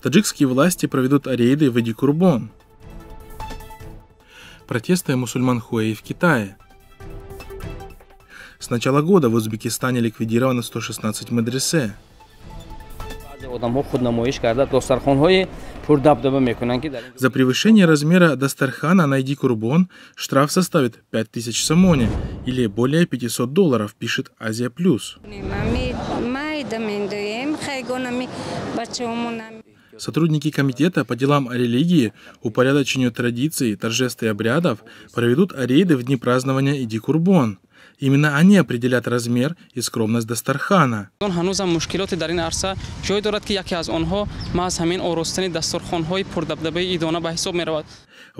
таджикские власти проведут рейды в Эдикурбон. Протесты мусульман Хуэй в Китае. С начала года в Узбекистане ликвидировано 116 мадресе. За превышение размера Дастархана на Курбон штраф составит 5000 самони или более 500 долларов, пишет Азия Плюс. Сотрудники комитета по делам религии, упорядочению традиций, торжеств и обрядов проведут рейды в дни празднования Иди Курбон. Именно они определят размер и скромность Дастархана. В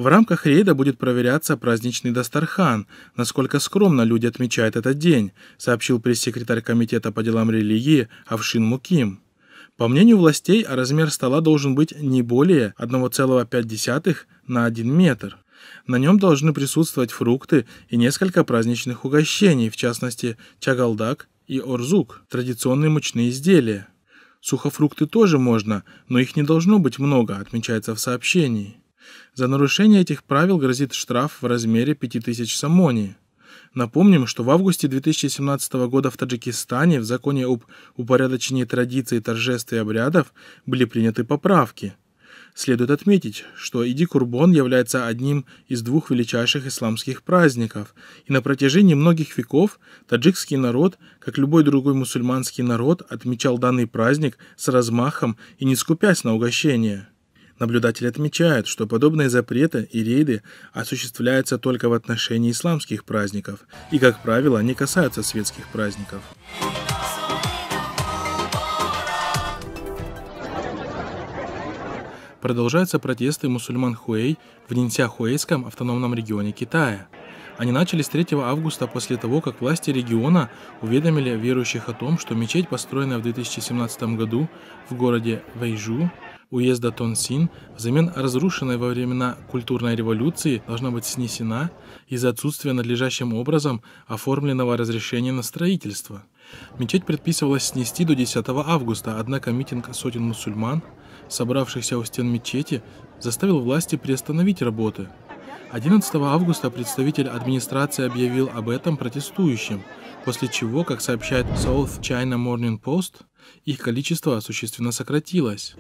рамках рейда будет проверяться праздничный Дастархан, насколько скромно люди отмечают этот день, сообщил пресс-секретарь Комитета по делам религии Авшин Муким. По мнению властей, размер стола должен быть не более 1,5 на 1 метр. На нем должны присутствовать фрукты и несколько праздничных угощений, в частности, чагалдак и орзук, традиционные мучные изделия. Сухофрукты тоже можно, но их не должно быть много, отмечается в сообщении. За нарушение этих правил грозит штраф в размере 5000 самони. Напомним, что в августе 2017 года в Таджикистане в законе об упорядочении традиций, торжеств и обрядов были приняты поправки. Следует отметить, что Иди Курбон является одним из двух величайших исламских праздников, и на протяжении многих веков таджикский народ, как любой другой мусульманский народ, отмечал данный праздник с размахом и не скупясь на угощение. Наблюдатели отмечают, что подобные запреты и рейды осуществляются только в отношении исламских праздников и, как правило, не касаются светских праздников. Продолжаются протесты мусульман Хуэй в хуэйском автономном регионе Китая. Они начались 3 августа после того, как власти региона уведомили верующих о том, что мечеть, построенная в 2017 году в городе Вэйжу, уезда Тонсин взамен разрушенной во времена культурной революции должна быть снесена из-за отсутствия надлежащим образом оформленного разрешения на строительство. Мечеть предписывалось снести до 10 августа, однако митинг сотен мусульман, собравшихся у стен мечети, заставил власти приостановить работы. 11 августа представитель администрации объявил об этом протестующим, после чего, как сообщает South China Morning Post, их количество существенно сократилось.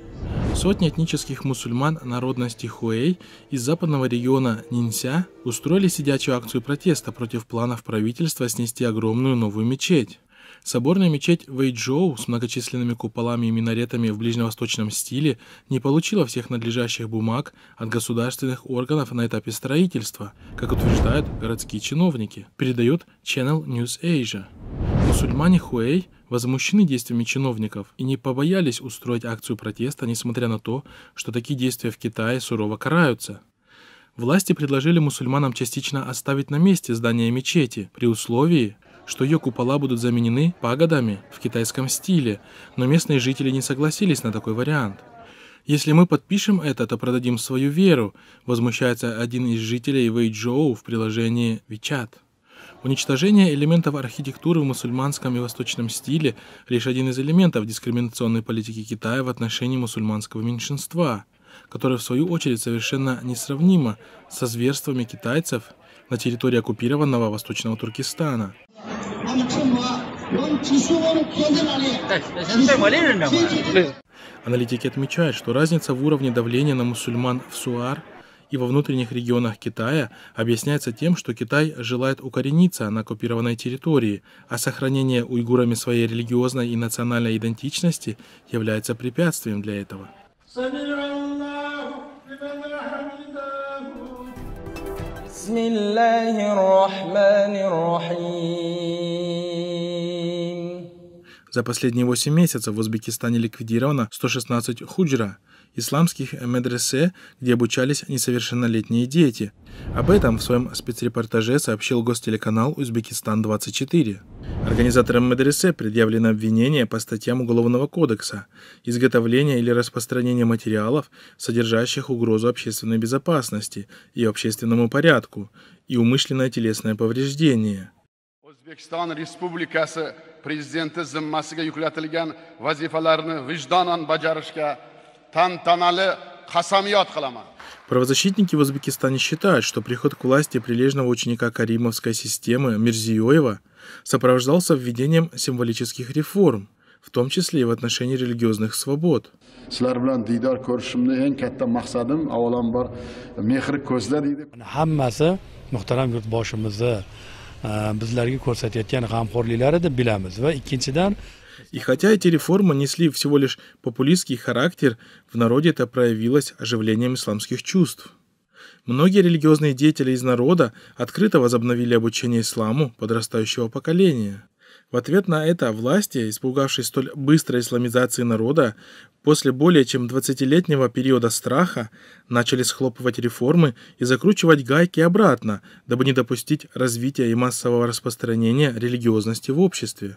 Сотни этнических мусульман народности Хуэй из западного региона Нинся устроили сидячую акцию протеста против планов правительства снести огромную новую мечеть. Соборная мечеть Вэйчжоу с многочисленными куполами и минаретами в ближневосточном стиле не получила всех надлежащих бумаг от государственных органов на этапе строительства, как утверждают городские чиновники, передает Channel News Asia. Мусульмане Хуэй возмущены действиями чиновников и не побоялись устроить акцию протеста, несмотря на то, что такие действия в Китае сурово караются. Власти предложили мусульманам частично оставить на месте здание мечети при условии, что ее купола будут заменены пагодами в китайском стиле, но местные жители не согласились на такой вариант. «Если мы подпишем это, то продадим свою веру», возмущается один из жителей Вэйчжоу в приложении WeChat. Уничтожение элементов архитектуры в мусульманском и восточном стиле – лишь один из элементов дискриминационной политики Китая в отношении мусульманского меньшинства, которое, в свою очередь, совершенно несравнимо со зверствами китайцев на территории оккупированного восточного Туркестана. Аналитики отмечают, что разница в уровне давления на мусульман в Суар – и во внутренних регионах Китая объясняется тем, что Китай желает укорениться на оккупированной территории, а сохранение уйгурами своей религиозной и национальной идентичности является препятствием для этого. بسم الله الرحمن الرحيم За последние 8 месяцев в Узбекистане ликвидировано 116 худжра, исламских медресе, где обучались несовершеннолетние дети. Об этом в своем спецрепортаже сообщил гостелеканал «Узбекистан-24». Организаторам медресе предъявлено обвинение по статьям Уголовного кодекса «Изготовление или распространение материалов, содержащих угрозу общественной безопасности и общественному порядку, и умышленное телесное повреждение». Узбекистан Республикасы prezidenti zimmasiga yuklatilgan vazifalarni vijdonan bajarishga tantanali qasamyod qilaman Правозащитники в Узбекистане считают, что приход к власти прилежного ученика Каримовской системы Мирзиёева сопровождался введением символических реформ, в том числе и в отношении религиозных свобод. Э, bizlarga ko'rsatayotgan g'amxo'rliklari bilamiz va ikkinchidan И хотя эти реформы несли всего лишь популистский характер, в народе это проявилось оживлением исламских чувств. Многие религиозные деятели из народа открыто возобновили обучение исламу подрастающего поколения. В ответ на это власти, испугавшись столь быстрой исламизации народа, после более чем 20-летнего периода страха, начали схлопывать реформы и закручивать гайки обратно, дабы не допустить развития и массового распространения религиозности в обществе.